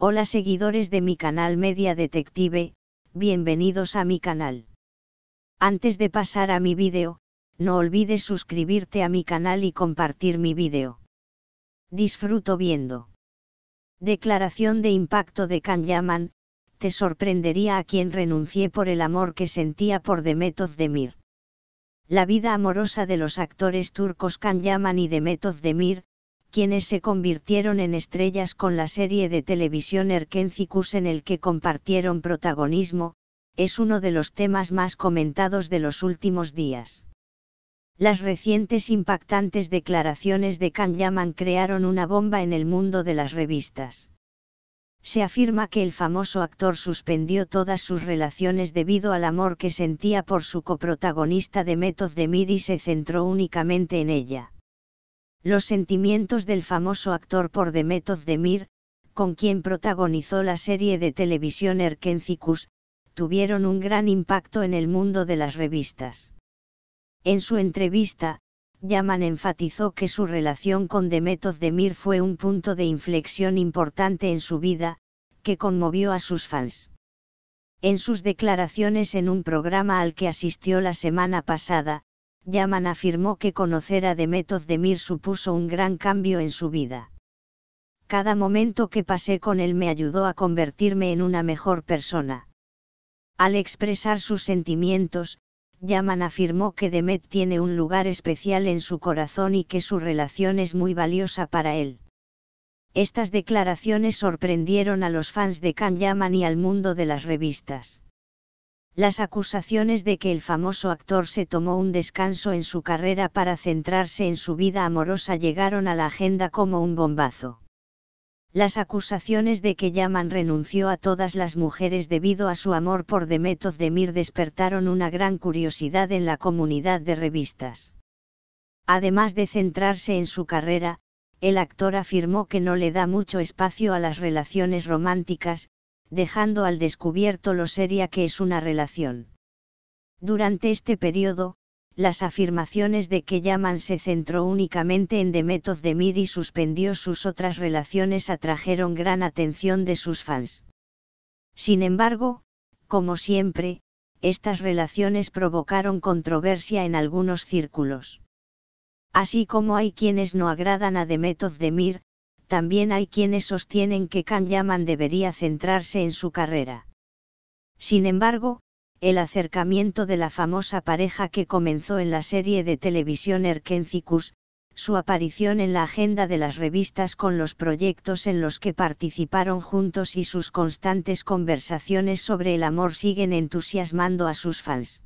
Hola seguidores de mi canal Media Detective, bienvenidos a mi canal. Antes de pasar a mi vídeo, no olvides suscribirte a mi canal y compartir mi vídeo. Disfruto viendo. Declaración de impacto de Yaman, te sorprendería a quien renuncié por el amor que sentía por Demet Özdemir. La vida amorosa de los actores turcos Yaman y Demet Özdemir, quienes se convirtieron en estrellas con la serie de televisión Erkencicus en el que compartieron protagonismo, es uno de los temas más comentados de los últimos días. Las recientes impactantes declaraciones de Can Yaman crearon una bomba en el mundo de las revistas. Se afirma que el famoso actor suspendió todas sus relaciones debido al amor que sentía por su coprotagonista de Özdemir de Mir y se centró únicamente en ella. Los sentimientos del famoso actor por Demet Demir, con quien protagonizó la serie de televisión Erkencicus, tuvieron un gran impacto en el mundo de las revistas. En su entrevista, Yaman enfatizó que su relación con Demet Demir fue un punto de inflexión importante en su vida, que conmovió a sus fans. En sus declaraciones en un programa al que asistió la semana pasada, Yaman afirmó que conocer a Demet Demir supuso un gran cambio en su vida. Cada momento que pasé con él me ayudó a convertirme en una mejor persona. Al expresar sus sentimientos, Yaman afirmó que Demet tiene un lugar especial en su corazón y que su relación es muy valiosa para él. Estas declaraciones sorprendieron a los fans de Can Yaman y al mundo de las revistas. Las acusaciones de que el famoso actor se tomó un descanso en su carrera para centrarse en su vida amorosa llegaron a la agenda como un bombazo. Las acusaciones de que Yaman renunció a todas las mujeres debido a su amor por de Mir despertaron una gran curiosidad en la comunidad de revistas. Además de centrarse en su carrera, el actor afirmó que no le da mucho espacio a las relaciones románticas, dejando al descubierto lo seria que es una relación. Durante este periodo, las afirmaciones de que Yaman se centró únicamente en Demet de y suspendió sus otras relaciones atrajeron gran atención de sus fans. Sin embargo, como siempre, estas relaciones provocaron controversia en algunos círculos. Así como hay quienes no agradan a Demet también hay quienes sostienen que Can Yaman debería centrarse en su carrera. Sin embargo, el acercamiento de la famosa pareja que comenzó en la serie de televisión Erkencicus, su aparición en la agenda de las revistas con los proyectos en los que participaron juntos y sus constantes conversaciones sobre el amor siguen entusiasmando a sus fans.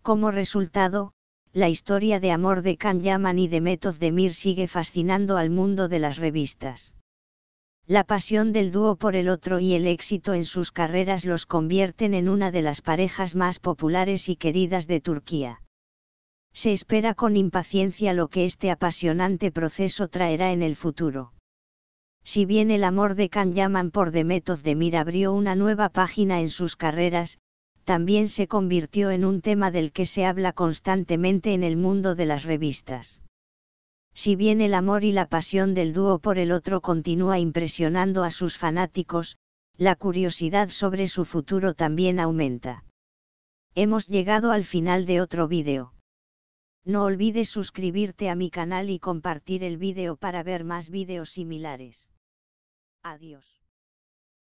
Como resultado, la historia de amor de Can Yaman y de Method sigue fascinando al mundo de las revistas. La pasión del dúo por el otro y el éxito en sus carreras los convierten en una de las parejas más populares y queridas de Turquía. Se espera con impaciencia lo que este apasionante proceso traerá en el futuro. Si bien el amor de Can Yaman por Demetov Demir abrió una nueva página en sus carreras, también se convirtió en un tema del que se habla constantemente en el mundo de las revistas. Si bien el amor y la pasión del dúo por el otro continúa impresionando a sus fanáticos, la curiosidad sobre su futuro también aumenta. Hemos llegado al final de otro vídeo. No olvides suscribirte a mi canal y compartir el vídeo para ver más vídeos similares. Adiós.